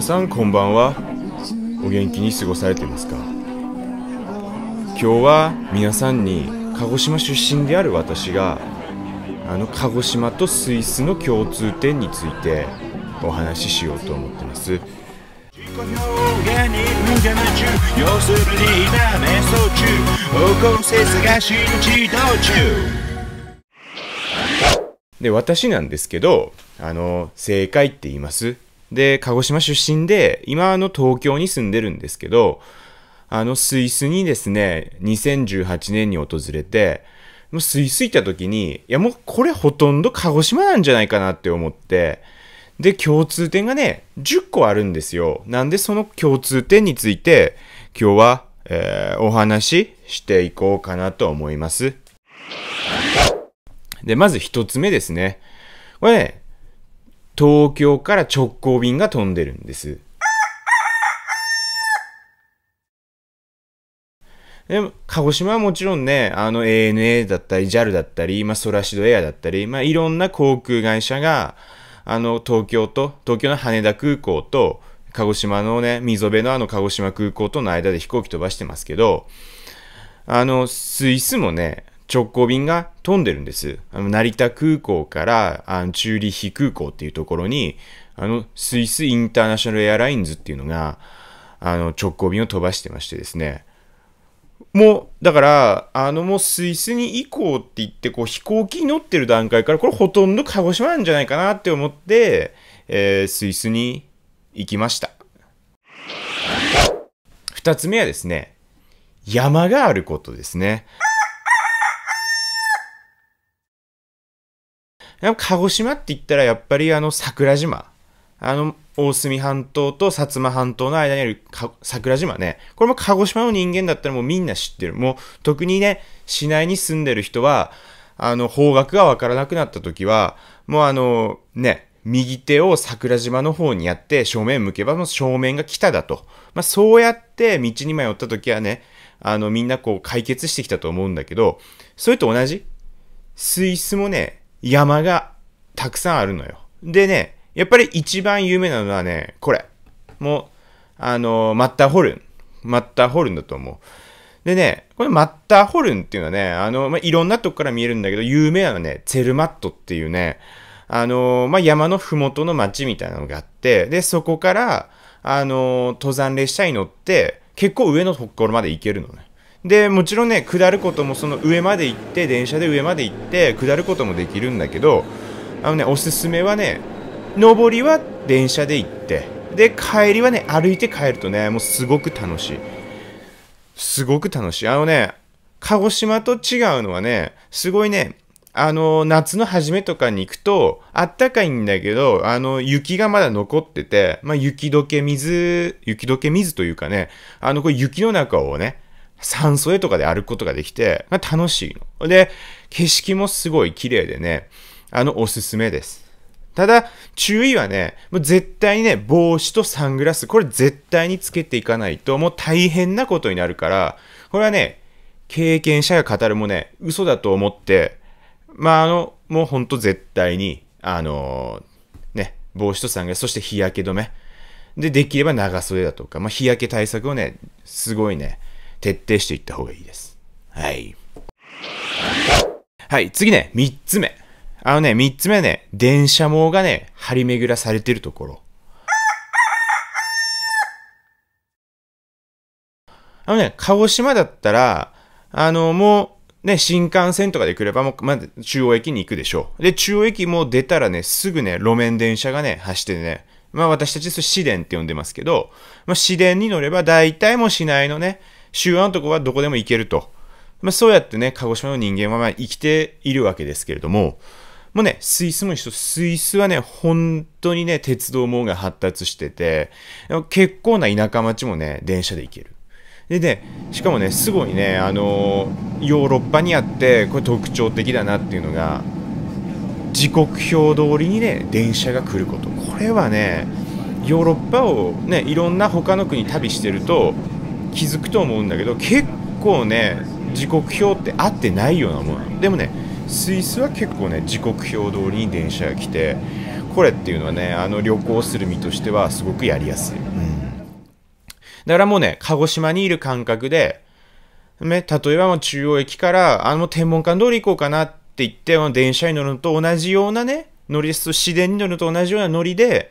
皆さんこんばんはお元気に過ごされてますか今日は皆さんに鹿児島出身である私があの鹿児島とスイスの共通点についてお話ししようと思ってますで私なんですけどあの正解って言いますで、鹿児島出身で、今の東京に住んでるんですけど、あの、スイスにですね、2018年に訪れて、もうスイス行った時に、いやもうこれほとんど鹿児島なんじゃないかなって思って、で、共通点がね、10個あるんですよ。なんでその共通点について、今日は、えー、お話ししていこうかなと思います。で、まず1つ目ですね。これね、東京から直行便が飛んでるんです。でも、鹿児島はもちろんね、あの ANA だったり JAL だったり、まあソラシドエアだったり、まあいろんな航空会社が、あの東京と、東京の羽田空港と、鹿児島のね、溝辺のあの鹿児島空港との間で飛行機飛ばしてますけど、あの、スイスもね、直行便が飛んでるんです。あの成田空港からあのチューリヒ空港っていうところに、あのスイスインターナショナルエアラインズっていうのが、あの直行便を飛ばしてましてですね。もう、だから、あのもうスイスに行こうって言って、こう飛行機に乗ってる段階から、これほとんど鹿児島なんじゃないかなって思って、えー、スイスに行きました。2つ目はですね、山があることですね。鹿児島って言ったらやっぱりあの桜島。あの、大隅半島と薩摩半島の間にある桜島ね。これも鹿児島の人間だったらもうみんな知ってる。もう特にね、市内に住んでる人は、あの、方角がわからなくなった時は、もうあの、ね、右手を桜島の方にやって正面向けばもう正面が北だと。まあ、そうやって道に迷った時はね、あのみんなこう解決してきたと思うんだけど、それと同じスイスもね、山がたくさんあるのよ。でね、やっぱり一番有名なのはね、これ。もう、あのマッターホルン。マッターホルンだと思う。でね、このマッターホルンっていうのはね、あの、まあ、いろんなとこから見えるんだけど、有名なのはね、ツェルマットっていうね、あの、まあ、山のふもとの町みたいなのがあって、で、そこから、あの、登山列車に乗って、結構上のところまで行けるのね。でもちろんね下ることもその上まで行って電車で上まで行って下ることもできるんだけどあのねおすすめはね上りは電車で行ってで帰りはね歩いて帰るとねもうすごく楽しいすごく楽しいあのね鹿児島と違うのはねすごいねあの夏の初めとかに行くとあったかいんだけどあの雪がまだ残ってて、まあ、雪解け水雪解け水というかねあのこれ雪の中をね山荘とかで歩くことができて、ま楽しいの。で、景色もすごい綺麗でね、あの、おすすめです。ただ、注意はね、もう絶対にね、帽子とサングラス、これ絶対につけていかないと、もう大変なことになるから、これはね、経験者が語るもね、嘘だと思って、まあ、あの、もうほんと絶対に、あのー、ね、帽子とサングラス、そして日焼け止め。で、できれば長袖だとか、まあ、日焼け対策をね、すごいね、徹底していった方がいいです。はい。はい、次ね、3つ目。あのね、3つ目ね、電車網がね、張り巡らされてるところ。あのね、鹿児島だったら、あの、もう、ね、新幹線とかで来れば、もう、ま中央駅に行くでしょう。で、中央駅も出たらね、すぐね、路面電車がね、走ってね、まあ私たち、市電って呼んでますけど、まあ市電に乗れば大体も市内のね、週1とかはどこでも行けると。まあ、そうやってね、鹿児島の人間はま生きているわけですけれども、もうね、スイスも一緒。スイスはね、本当にね、鉄道網が発達してて、結構な田舎町もね、電車で行ける。でね、しかもね、すごいね、あのー、ヨーロッパにあって、これ特徴的だなっていうのが、時刻表通りにね、電車が来ること。これはね、ヨーロッパをね、いろんな他の国旅してると、気づくと思うんだけど結構ね時刻表って合ってないようなものでもねスイスは結構ね時刻表通りに電車が来てこれっていうのはねあの旅行する身としてはすごくやりやすい、うん、だからもうね鹿児島にいる感覚で、ね、例えばもう中央駅からあの天文館通り行こうかなって言って電車に乗るのと同じようなね乗りですと自然に乗るのと同じようなノリで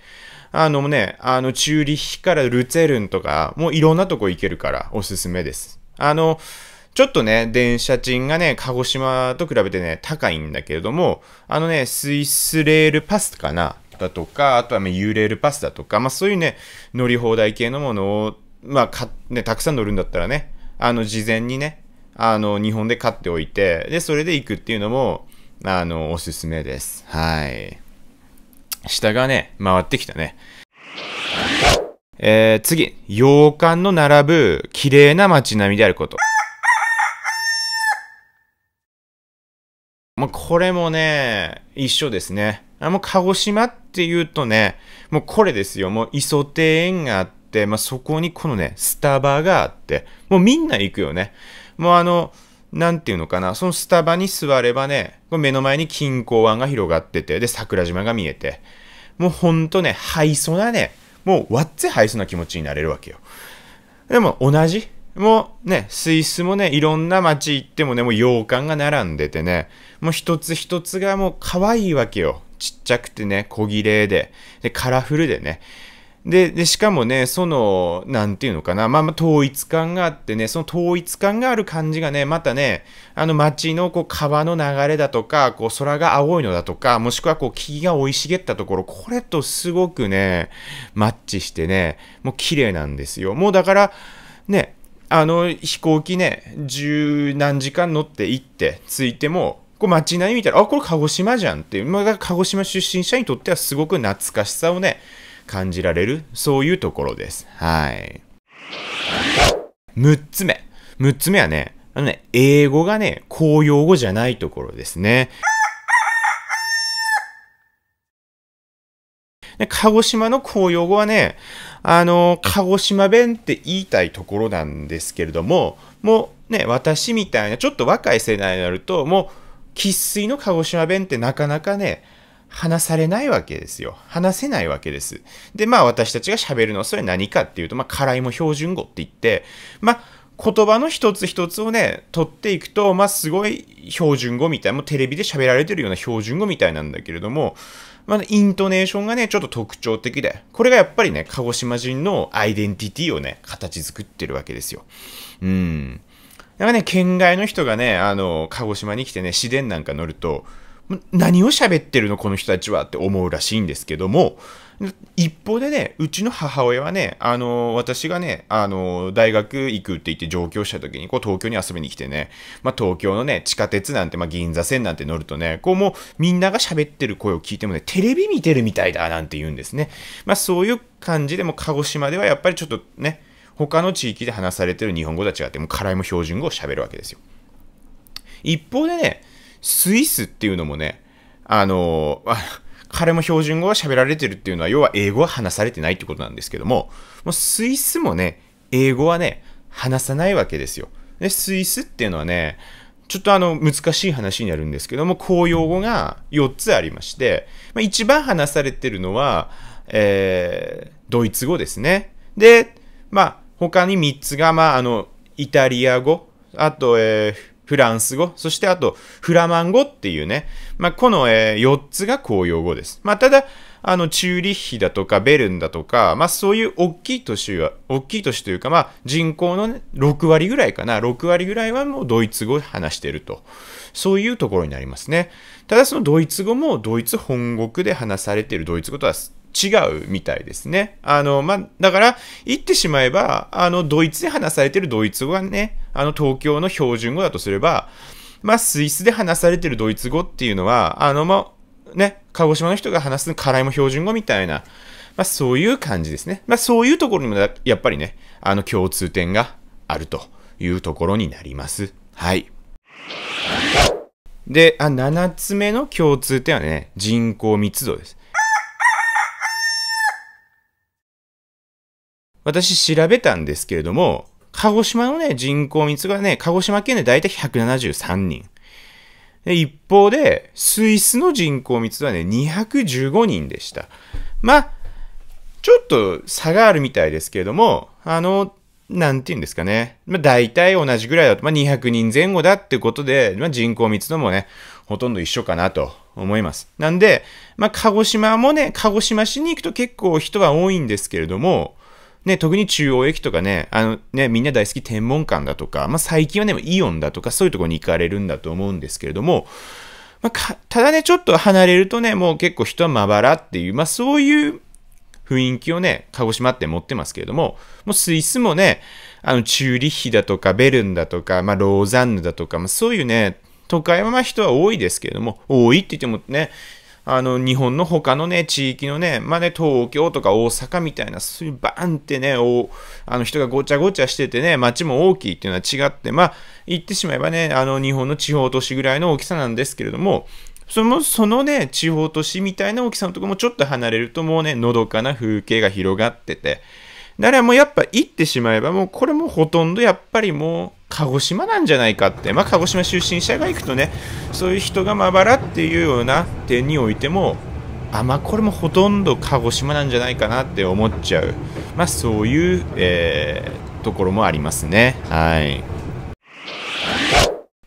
あのね、あの、チューリッヒからルツェルンとか、もういろんなとこ行けるからおすすめです。あの、ちょっとね、電車賃がね、鹿児島と比べてね、高いんだけれども、あのね、スイスレールパスかなだとか、あとはね、ユーレールパスだとか、まあそういうね、乗り放題系のものを、まあね、たくさん乗るんだったらね、あの、事前にね、あの、日本で買っておいて、で、それで行くっていうのも、あの、おすすめです。はい。下がね、回ってきたね。えー、次、洋館の並ぶ綺麗な街並みであること。まこれもね、一緒ですね。あもう鹿児島っていうとね、もうこれですよ。もう磯庭園があって、まあ、そこにこのね、スタバがあって、もうみんな行くよね。もうあの、なんていうのかな、そのスタバに座ればね、目の前に金港湾が広がってて、で、桜島が見えて、もうほんとね、ハイソなね、もうわっつハイソな気持ちになれるわけよ。でも同じ、もうね、スイスもね、いろんな街行ってもね、もう洋館が並んでてね、もう一つ一つがもう可愛いわけよ。ちっちゃくてね、小綺麗で、で、カラフルでね。で、で、しかもね、その、なんていうのかな、まあ、まあ、統一感があってね、その統一感がある感じがね、またね、あの街のこう川の流れだとか、こう空が青いのだとか、もしくはこう木が生い茂ったところ、これとすごくね、マッチしてね、もう綺麗なんですよ。もうだから、ね、あの飛行機ね、十何時間乗って行って、着いても、こう街並み見たら、あ、これ鹿児島じゃんっていう、まあ、鹿児島出身者にとってはすごく懐かしさをね、感じられる、そういうところです。はい。6つ目。6つ目はね、あのね、英語がね、公用語じゃないところですね。で鹿児島の公用語はね、あの、鹿児島弁って言いたいところなんですけれども、もうね、私みたいな、ちょっと若い世代になると、もう、喫水の鹿児島弁ってなかなかね、話されないわけですよ。話せないわけです。で、まあ私たちが喋るのはそれ何かっていうと、まあ辛いも標準語って言って、まあ言葉の一つ一つをね、取っていくと、まあすごい標準語みたい、もうテレビで喋られてるような標準語みたいなんだけれども、まあイントネーションがね、ちょっと特徴的で、これがやっぱりね、鹿児島人のアイデンティティをね、形作ってるわけですよ。うん。だからね、県外の人がね、あの、鹿児島に来てね、市電なんか乗ると、何を喋ってるのこの人たちはって思うらしいんですけども一方でねうちの母親はねあの私がねあの大学行くって言って上京した時にこう東京に遊びに来てね、まあ、東京のね地下鉄なんて、まあ、銀座線なんて乗るとねこうもうみんなが喋ってる声を聞いてもねテレビ見てるみたいだなんて言うんですね、まあ、そういう感じでも鹿児島ではやっぱりちょっとね他の地域で話されてる日本語とは違ってもう辛いも標準語を喋るわけですよ一方でねスイスっていうのもね、あの 彼も標準語が喋られてるっていうのは、要は英語は話されてないってことなんですけども、もうスイスもね、英語はね、話さないわけですよ。で、スイスっていうのはね、ちょっとあの難しい話になるんですけども、公用語が4つありまして、まあ、一番話されてるのは、えー、ドイツ語ですね。で、まあ、他に3つが、まあ、あの、イタリア語、あと、えー、フランス語、そしてあとフラマン語っていうね、まあ、この、えー、4つが公用語です。まあ、ただ、あの、チューリッヒだとかベルンだとか、まあ、そういう大きい都市は、大きい都市というか、まあ、人口の、ね、6割ぐらいかな、6割ぐらいはもうドイツ語話してると。そういうところになりますね。ただそのドイツ語もドイツ本国で話されているドイツ語とは違うみたいですね。あの、まあ、だから、言ってしまえば、あの、ドイツで話されてるドイツ語がね、あの、東京の標準語だとすれば、まあ、スイスで話されてるドイツ語っていうのは、あの、まあ、ね、鹿児島の人が話す辛いも標準語みたいな、まあ、そういう感じですね。まあ、そういうところにも、やっぱりね、あの、共通点があるというところになります。はい。で、あ、7つ目の共通点はね、人口密度です。私調べたんですけれども、鹿児島のね、人口密がね、鹿児島県で大体173人。で、一方で、スイスの人口密度はね、215人でした。まあ、ちょっと差があるみたいですけれども、あの、なんて言うんですかね。まあ、大体同じぐらいだと、まあ、200人前後だってことで、まあ、人口密度もね、ほとんど一緒かなと思います。なんで、まあ、鹿児島もね、鹿児島市に行くと結構人は多いんですけれども、ね、特に中央駅とかね、あのね、みんな大好き天文館だとか、まあ、最近はね、イオンだとか、そういうところに行かれるんだと思うんですけれども、まあ、ただね、ちょっと離れるとね、もう結構人はまばらっていう、まあ、そういう雰囲気をね、鹿児島って持ってますけれども、もうスイスもね、あの、チューリッヒだとか、ベルンだとか、まあ、ローザンヌだとか、まあ、そういうね、都会はまあ人は多いですけれども、多いって言ってもね、あの、日本の他のね、地域のね、まあね、東京とか大阪みたいな、そういうバーンってね、おあの人がごちゃごちゃしててね、街も大きいっていうのは違って、まあ、言ってしまえばね、あの、日本の地方都市ぐらいの大きさなんですけれども、そのそのね、地方都市みたいな大きさのところもちょっと離れるともうね、のどかな風景が広がってて、だからもうやっぱ行ってしまえば、もうこれもほとんどやっぱりもう、鹿児島なんじゃないかって、まあ、鹿児島出身者が行くとね、そういう人がまばらっていうような点においても、あ、まあ、これもほとんど鹿児島なんじゃないかなって思っちゃう、まあ、そういう、えー、ところもありますね。はい。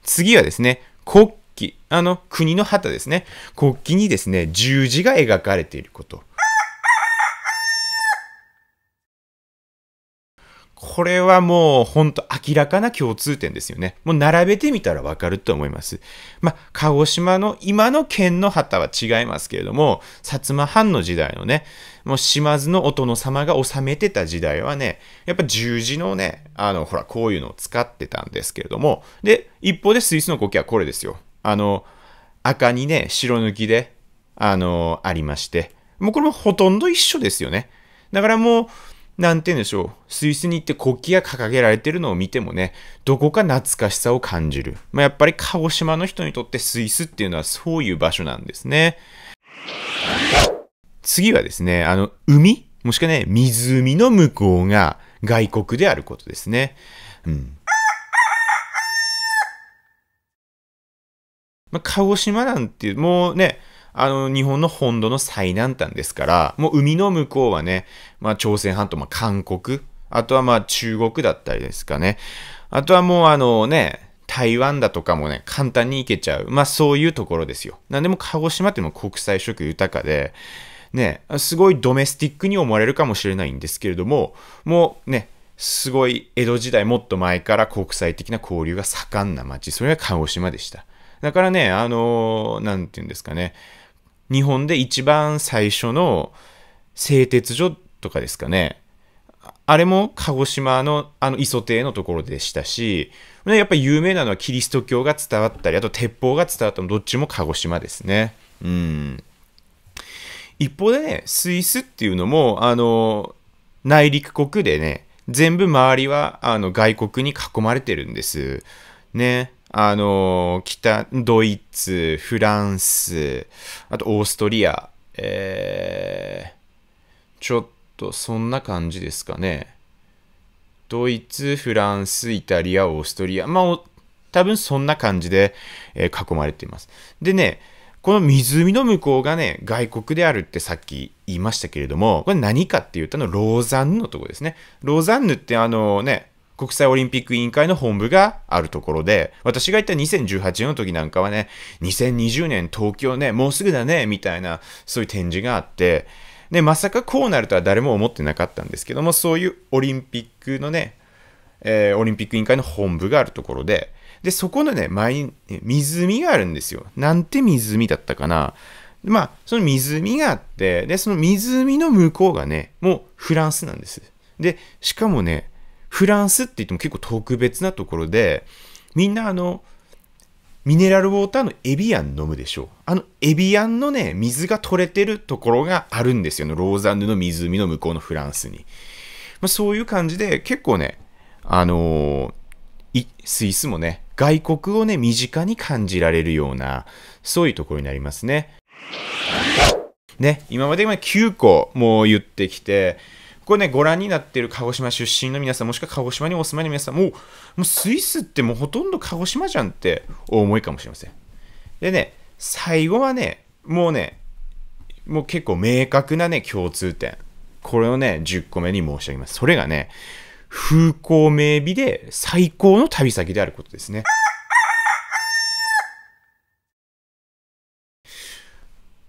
次はですね、国旗、あの、国の旗ですね。国旗にですね、十字が描かれていること。これはもうほんと明らかな共通点ですよね。もう並べてみたらわかると思います。まあ、鹿児島の今の県の旗は違いますけれども、薩摩藩の時代のね、もう島津のお殿様が治めてた時代はね、やっぱ十字のね、あの、ほら、こういうのを使ってたんですけれども、で、一方でスイスの国旗はこれですよ。あの、赤にね、白抜きで、あの、ありまして、もうこれもほとんど一緒ですよね。だからもう、なんて言うんでしょう、スイスに行って国旗が掲げられてるのを見てもね、どこか懐かしさを感じる。まあ、やっぱり鹿児島の人にとってスイスっていうのはそういう場所なんですね。次はですね、あの、海もしくはね、湖の向こうが外国であることですね。うん。まあ、鹿児島なんていう、もうね、あの、日本の本土の最南端ですから、もう海の向こうはね、まあ、朝鮮半島、まあ、韓国、あとはまあ、中国だったりですかね。あとはもうあのね、台湾だとかもね、簡単に行けちゃう。まあそういうところですよ。なんでも鹿児島っても国際色豊かで、ね、すごいドメスティックに思われるかもしれないんですけれども、もうね、すごい江戸時代もっと前から国際的な交流が盛んな町、それが鹿児島でした。だからね、あのー、なんて言うんですかね、日本で一番最初の製鉄所とかですかね。あれも鹿児島のあの磯亭のところでしたし、やっぱり有名なのはキリスト教が伝わったり、あと鉄砲が伝わったのどっちも鹿児島ですね。うん。一方でね、スイスっていうのも、あの、内陸国でね、全部周りはあの外国に囲まれてるんです。ね。あの、北、ドイツ、フランス、あとオーストリア、えー、ちょっとそんな感じですかね。ドイツ、フランス、イタリア、オーストリア。まあ、多分そんな感じで、えー、囲まれています。でね、この湖の向こうがね、外国であるってさっき言いましたけれども、これ何かって言ったのローザンヌのとこですね。ローザンヌってあのね、国際オリンピック委員会の本部があるところで、私が行った2018年の時なんかはね、2020年東京ね、もうすぐだね、みたいな、そういう展示があって、で、まさかこうなるとは誰も思ってなかったんですけども、そういうオリンピックのね、えー、オリンピック委員会の本部があるところで、で、そこのね、前に、湖があるんですよ。なんて湖だったかな。まあ、その湖があって、で、その湖の向こうがね、もうフランスなんです。で、しかもね、フランスって言っても結構特別なところで、みんなあの、ミネラルウォーターのエビアン飲むでしょう。あのエビアンのね、水が取れてるところがあるんですよね。ローザンヌの湖の向こうのフランスに。まあ、そういう感じで、結構ね、あのー、スイスもね、外国をね、身近に感じられるような、そういうところになりますね。ね、今まで今9個もう言ってきて、これね、ご覧になっている鹿児島出身の皆さん、もしくは鹿児島にお住まいの皆さん、もう、もうスイスってもうほとんど鹿児島じゃんってお思いかもしれません。でね、最後はね、もうね、もう結構明確なね、共通点。これをね、10個目に申し上げます。それがね、風光明媚で最高の旅先であることですね。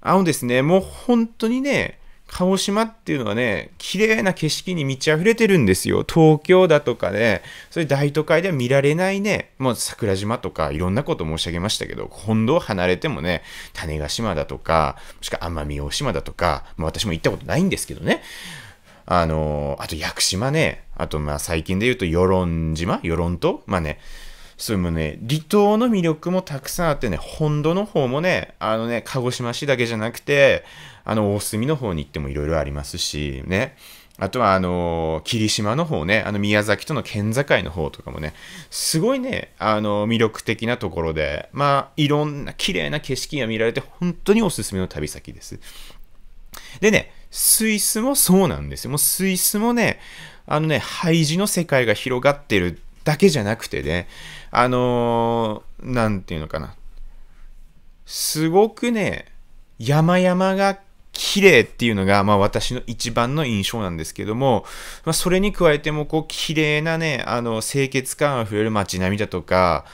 あのですね、もう本当にね、鹿児島っていうのはね、綺麗な景色に満ち溢れてるんですよ。東京だとかね、そういう大都会では見られないね、もう桜島とかいろんなこと申し上げましたけど、本土を離れてもね、種子島だとか、もしくは奄美大島だとか、も私も行ったことないんですけどね。あのー、あと屋久島ね、あとまあ最近で言うと与論島、与論島まあね、そうもね、離島の魅力もたくさんあってね、本土の方もね、あのね、鹿児島市だけじゃなくて、あの、大隅の方に行ってもいろいろありますし、ね。あとは、あの、霧島の方ね、あの、宮崎との県境の方とかもね、すごいね、あの、魅力的なところで、まあ、いろんな綺麗な景色が見られて、本当におすすめの旅先です。でね、スイスもそうなんですよ。もうスイスもね、あのね、廃寺の世界が広がってるだけじゃなくてね、あのー、なんていうのかな。すごくね、山々が綺麗っていうのが、まあ私の一番の印象なんですけども、まあそれに加えても、こう、綺麗なね、あの、清潔感あふれる街並みだとか、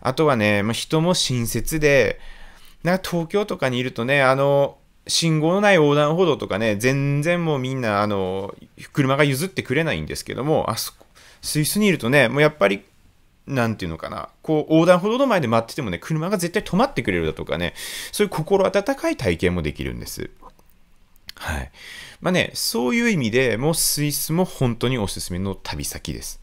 あとはね、まあ、人も親切で、なんか東京とかにいるとね、あの、信号のない横断歩道とかね、全然もうみんな、あの、車が譲ってくれないんですけども、あそこ、スイスにいるとね、もうやっぱりなんていうのかな、こう横断歩道の前で待っててもね、車が絶対止まってくれるだとかね、そういう心温かい体験もできるんです。はい。まあね、そういう意味でもうスイスも本当におすすめの旅先です。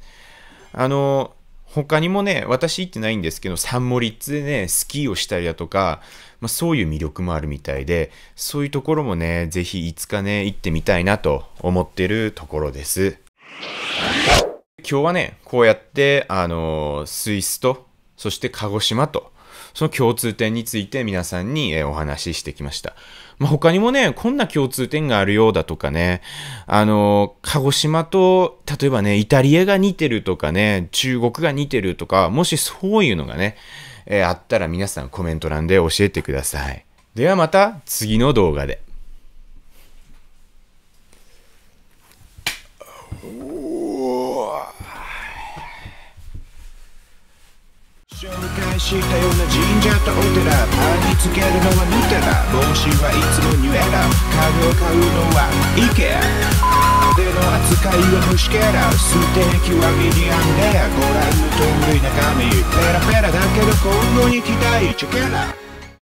あの、他にもね、私行ってないんですけど、サンモリッツでね、スキーをしたりだとか、まあ、そういう魅力もあるみたいで、そういうところもね、ぜひいつかね、行ってみたいなと思ってるところです。今日はね、こうやって、あのスイスと、そして鹿児島と、その共通点について皆さんに、えお話ししてきました。まあ、他にもね、こんな共通点があるようだとかね、あの、鹿児島と、例えばね、イタリアが似てるとかね、中国が似てるとか、もしそういうのがね、えー、あったら皆さんコメント欄で教えてください。ではまた次の動画で。したような神社とお寺パンにつけるのはヌテラ帽子はいつもニュエラ家具を買うのはイケア腕の扱いは虫けらステーキはミディアムレアご覧のとおり中身ペラペラだけど今後に期待チョケラ